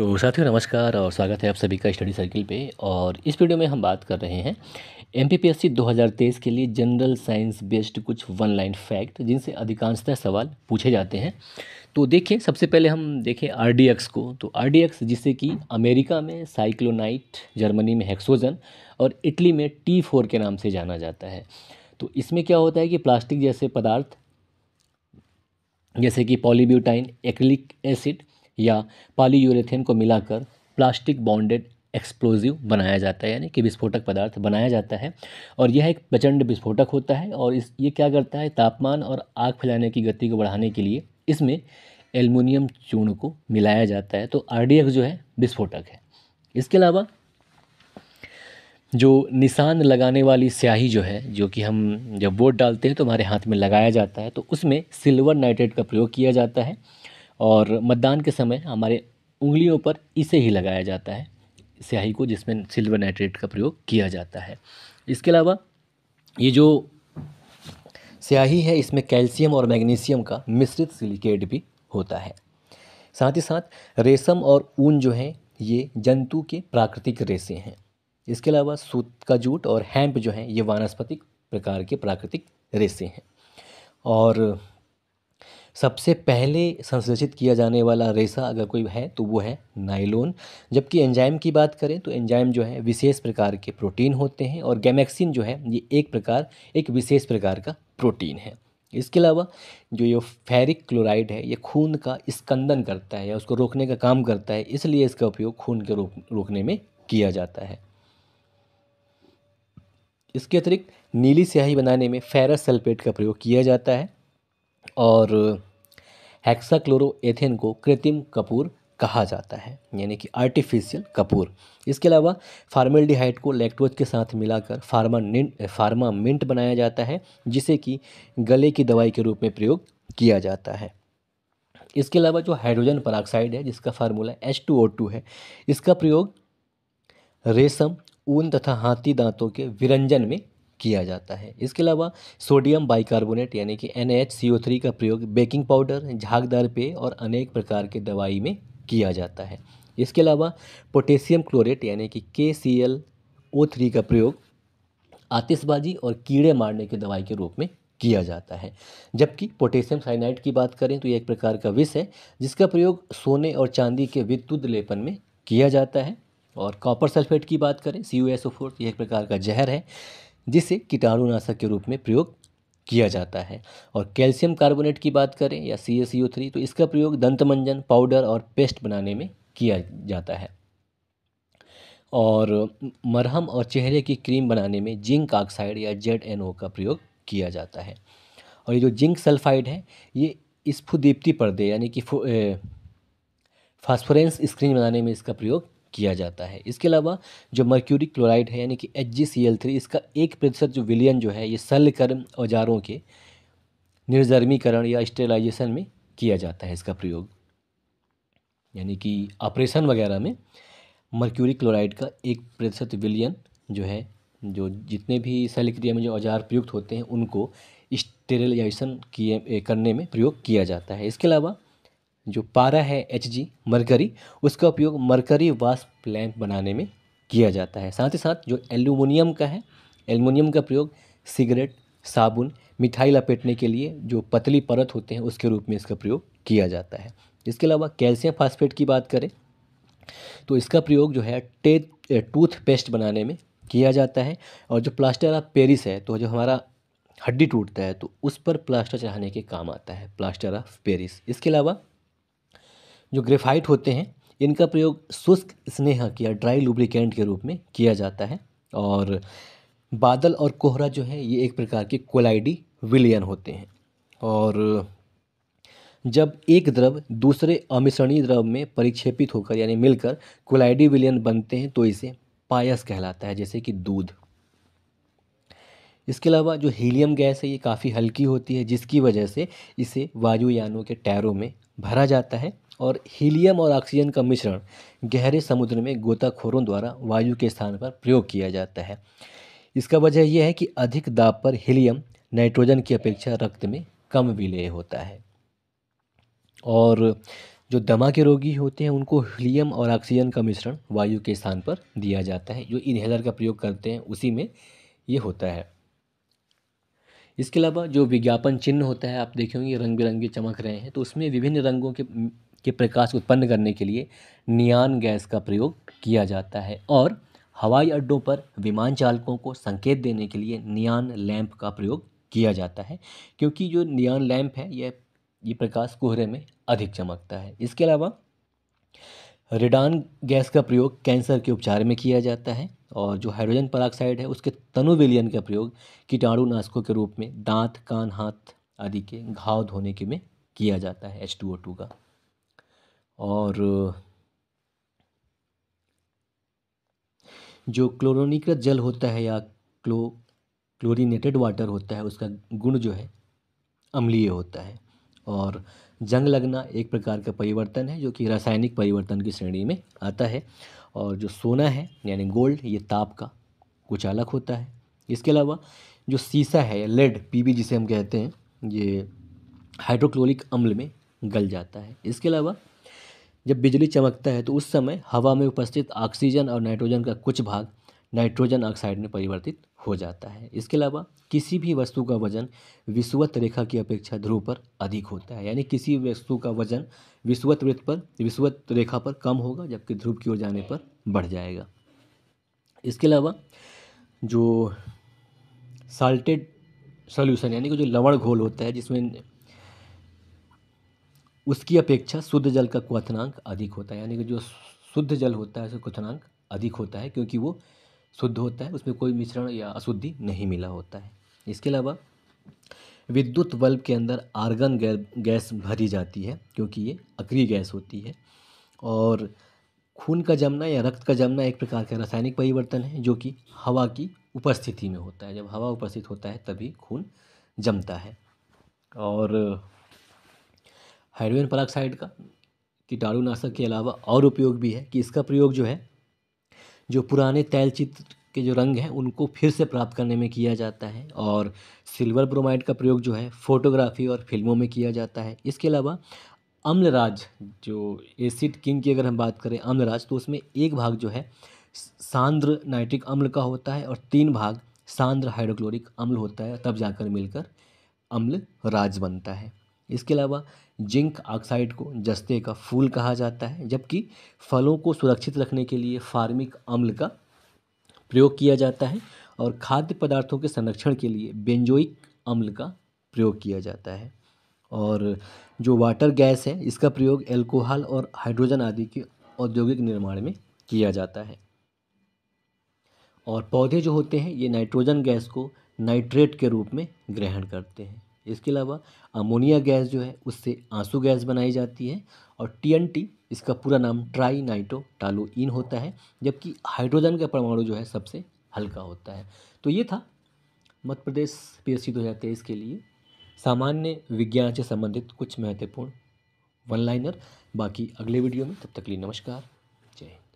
तो साथियों नमस्कार और स्वागत है आप सभी का स्टडी सर्किल पे और इस वीडियो में हम बात कर रहे हैं एम 2023 के लिए जनरल साइंस बेस्ड कुछ वन लाइन फैक्ट जिनसे अधिकांशतः सवाल पूछे जाते हैं तो देखिए सबसे पहले हम देखें आर को तो आर जिसे कि अमेरिका में साइक्लोनाइट जर्मनी में हेक्सोजन और इटली में टी के नाम से जाना जाता है तो इसमें क्या होता है कि प्लास्टिक जैसे पदार्थ जैसे कि पॉलीब्यूटाइन एक्रिलिक एसिड या पाली पॉलीयूरेथेन को मिलाकर प्लास्टिक बॉन्डेड एक्सप्लोजिव बनाया जाता है यानी कि विस्फोटक पदार्थ बनाया जाता है और यह एक प्रचंड विस्फोटक होता है और इस ये क्या करता है तापमान और आग फैलाने की गति को बढ़ाने के लिए इसमें एल्युमिनियम चूर्ण को मिलाया जाता है तो आर जो है विस्फोटक है इसके अलावा जो निशान लगाने वाली स्याही जो है जो कि हम जब वोट डालते हैं तो हमारे हाथ में लगाया जाता है तो उसमें सिल्वर नाइट्रेट का प्रयोग किया जाता है और मतदान के समय हमारे उंगलियों पर इसे ही लगाया जाता है स्याही को जिसमें सिल्वर नाइट्रेट का प्रयोग किया जाता है इसके अलावा ये जो स्याही है इसमें कैल्शियम और मैग्नीशियम का मिश्रित सिलिकेट भी होता है साथ ही साथ रेशम और ऊन जो है ये जंतु के प्राकृतिक रेशे हैं इसके अलावा सूत का जूट और हैम्प जो है ये वानस्पतिक प्रकार के प्राकृतिक रेशे हैं और सबसे पहले संश्लेषित किया जाने वाला रेशा अगर कोई है तो वो है नाइलोन जबकि एंजाइम की बात करें तो एंजाइम जो है विशेष प्रकार के प्रोटीन होते हैं और गैमेक्सिन जो है ये एक प्रकार एक विशेष प्रकार का प्रोटीन है इसके अलावा जो ये फेरिक क्लोराइड है ये खून का स्कंदन करता है या उसको रोकने का काम करता है इसलिए इसका उपयोग खून के रोक रोकने में किया जाता है इसके अतिरिक्त नीली स्याही बनाने में फेरस सल्फेट का प्रयोग किया जाता है और हेक्साक्लोरोएथेन को कृत्रिम कपूर कहा जाता है यानी कि आर्टिफिशियल कपूर इसके अलावा फार्मेल्डिहाइड को लैक्टोज के साथ मिलाकर फार्मा फार्मा मिंट बनाया जाता है जिसे कि गले की दवाई के रूप में प्रयोग किया जाता है इसके अलावा जो हाइड्रोजन पराक्साइड है जिसका formula H two O two है इसका प्रयोग रेशम ऊन तथा हाथी दांतों के विरंजन में किया जाता है इसके अलावा सोडियम बाइकार्बोनेट यानी कि एन का प्रयोग बेकिंग पाउडर झागदार पेय और अनेक प्रकार के दवाई में किया जाता है इसके अलावा पोटेशियम क्लोरेट यानी कि के सी एल ओ थ्री का प्रयोग आतिशबाजी और कीड़े मारने की दवाई के रूप में किया जाता है जबकि पोटेशियम साइनाइड की बात करें तो ये एक प्रकार का विष है जिसका प्रयोग सोने और चांदी के विद्युत लेपन में किया जाता है और कॉपर सल्फेट की बात करें C U S O four एक प्रकार का जहर है जिसे कीटाणुनाशक के रूप में प्रयोग किया जाता है और कैल्शियम कार्बोनेट की बात करें या सी एस थ्री तो इसका प्रयोग दंतमंजन पाउडर और पेस्ट बनाने में किया जाता है और मरहम और चेहरे की क्रीम बनाने में जिंक ऑक्साइड या जेड एन ओ का प्रयोग किया जाता है और ये जो जिंक सल्फाइड है ये स्फुदीप्ति पर्दे यानी कि फास्फोरेंस स्क्रीन बनाने में इसका प्रयोग किया जाता है इसके अलावा जो मर्क्यूरिक क्लोराइड है यानी कि एच थ्री इसका एक प्रतिशत जो विलियन जो है ये शल्यकर्म औजारों के निर्जर्मीकरण या स्टेलाइजेशन में किया जाता है इसका प्रयोग यानी कि ऑपरेशन वगैरह में मर्क्यूरिक क्लोराइड का एक प्रतिशत विलियन जो है जो जितने भी शल्य क्रिया में जो औजार प्रयुक्त होते हैं उनको स्टेरलाइजेशन किए करने में प्रयोग किया जाता है इसके अलावा जो पारा है एच जी मरकरी उसका उपयोग मरकरी वास्प लैंप बनाने में किया जाता है साथ ही साथ जो एल्यूमिनियम का है एल्यूमिनियम का प्रयोग सिगरेट साबुन मिठाई लपेटने के लिए जो पतली परत होते हैं उसके रूप में इसका प्रयोग किया जाता है इसके अलावा कैल्शियम फास्फेट की बात करें तो इसका प्रयोग जो है टे टूथपेस्ट बनाने में किया जाता है और जो प्लास्टर ऑफ पेरिस है तो जो हमारा हड्डी टूटता है तो उस पर प्लास्टर चढ़ाने के काम आता है प्लास्टर ऑफ पेरिस इसके अलावा जो ग्रेफाइट होते हैं इनका प्रयोग शुष्क स्नेह या ड्राई लुब्रिकेंट के रूप में किया जाता है और बादल और कोहरा जो है ये एक प्रकार के कोलाइडी विलयन होते हैं और जब एक द्रव दूसरे अमिश्रणीय द्रव में परिक्षेपित होकर यानी मिलकर कोलाइडी विलयन बनते हैं तो इसे पायस कहलाता है जैसे कि दूध इसके अलावा जो हीलियम गैस है ये काफ़ी हल्की होती है जिसकी वजह से इसे वायुयानों के टायरों में भरा जाता है और हीलियम और ऑक्सीजन का मिश्रण गहरे समुद्र में गोताखोरों द्वारा वायु के स्थान पर प्रयोग किया जाता है इसका वजह यह है कि अधिक दाब पर हीलियम नाइट्रोजन की अपेक्षा रक्त में कम विलय होता है और जो दमा के रोगी होते हैं उनको हीलियम और ऑक्सीजन का मिश्रण वायु के स्थान पर दिया जाता है जो इन्हेलर का प्रयोग करते हैं उसी में ये होता है इसके अलावा जो विज्ञापन चिन्ह होता है आप देखेंगे रंग बिरंगे चमक रहे हैं तो उसमें विभिन्न रंगों के के प्रकाश उत्पन्न करने के लिए नियान गैस का प्रयोग किया जाता है और हवाई अड्डों पर विमान चालकों को संकेत देने के लिए नियान लैंप का प्रयोग किया जाता है क्योंकि जो नियान लैंप है यह ये प्रकाश कोहरे में अधिक चमकता है इसके अलावा रिडान गैस का प्रयोग कैंसर के उपचार में किया जाता है और जो हाइड्रोजन पराक्साइड है उसके तनु विलियन का प्रयोग कीटाणुनाशकों के रूप में दांत कान हाथ आदि के घाव धोने के में किया जाता है एच टू ओ टू का और जो क्लोरोनीकृत जल होता है या क्लो क्लोरीनेटेड वाटर होता है उसका गुण जो है अम्लीय होता है और जंग लगना एक प्रकार का परिवर्तन है जो कि रासायनिक परिवर्तन की श्रेणी में आता है और जो सोना है यानी गोल्ड ये ताप का कुचालक होता है इसके अलावा जो सीसा है लेड पीबी जिसे हम कहते हैं ये हाइड्रोक्लोरिक अम्ल में गल जाता है इसके अलावा जब बिजली चमकता है तो उस समय हवा में उपस्थित ऑक्सीजन और नाइट्रोजन का कुछ भाग नाइट्रोजन ऑक्साइड में परिवर्तित हो जाता है इसके अलावा किसी भी वस्तु का वजन विश्वत रेखा की अपेक्षा ध्रुव पर अधिक होता है यानी किसी वस्तु का वजन विश्वत वृत्त पर विश्वत रेखा पर कम होगा जबकि ध्रुव की ओर जाने पर बढ़ जाएगा इसके अलावा जो साल्टेड सॉल्यूशन यानी कि जो लवण घोल होता है जिसमें उसकी अपेक्षा शुद्ध जल का क्वथनांक अधिक होता है यानी कि जो शुद्ध जल होता है उसका क्वथनांक अधिक होता है क्योंकि वो शुद्ध होता है उसमें कोई मिश्रण या अशुद्धि नहीं मिला होता है इसके अलावा विद्युत बल्ब के अंदर आर्गन गैस भरी जाती है क्योंकि ये अक्री गैस होती है और खून का जमना या रक्त का जमना एक प्रकार का रासायनिक परिवर्तन है जो कि हवा की उपस्थिति में होता है जब हवा उपस्थित होता है तभी खून जमता है और हाइड्रोजन पराक्साइड का कीटाणुनाशक के अलावा और उपयोग भी है कि इसका प्रयोग जो है जो पुराने तैल चित्र के जो रंग हैं उनको फिर से प्राप्त करने में किया जाता है और सिल्वर ब्रोमाइड का प्रयोग जो है फोटोग्राफी और फिल्मों में किया जाता है इसके अलावा अम्लराज जो एसिड किंग की अगर हम बात करें अम्लराज तो उसमें एक भाग जो है सांद्र नाइट्रिक अम्ल का होता है और तीन भाग सांद्र हाइड्रोक्लोरिक अम्ल होता है तब जाकर मिलकर अम्ल राज बनता है इसके अलावा जिंक ऑक्साइड को जस्ते का फूल कहा जाता है जबकि फलों को सुरक्षित रखने के लिए फार्मिक अम्ल का प्रयोग किया जाता है और खाद्य पदार्थों के संरक्षण के लिए बेंजोइक अम्ल का प्रयोग किया जाता है और जो वाटर गैस है इसका प्रयोग एल्कोहल और हाइड्रोजन आदि के औद्योगिक निर्माण में किया जाता है और पौधे जो होते हैं ये नाइट्रोजन गैस को नाइट्रेट के रूप में ग्रहण करते हैं इसके अलावा अमोनिया गैस जो है उससे आंसू गैस बनाई जाती है और टीएनटी इसका पूरा नाम ट्राई नाइट्रो टालोइन होता है जबकि हाइड्रोजन का परमाणु जो है सबसे हल्का होता है तो ये था मध्य प्रदेश पीएससी 2023 के लिए सामान्य विज्ञान से संबंधित कुछ महत्वपूर्ण वन लाइनर बाकी अगले वीडियो में तब तक लिए नमस्कार जय हिंद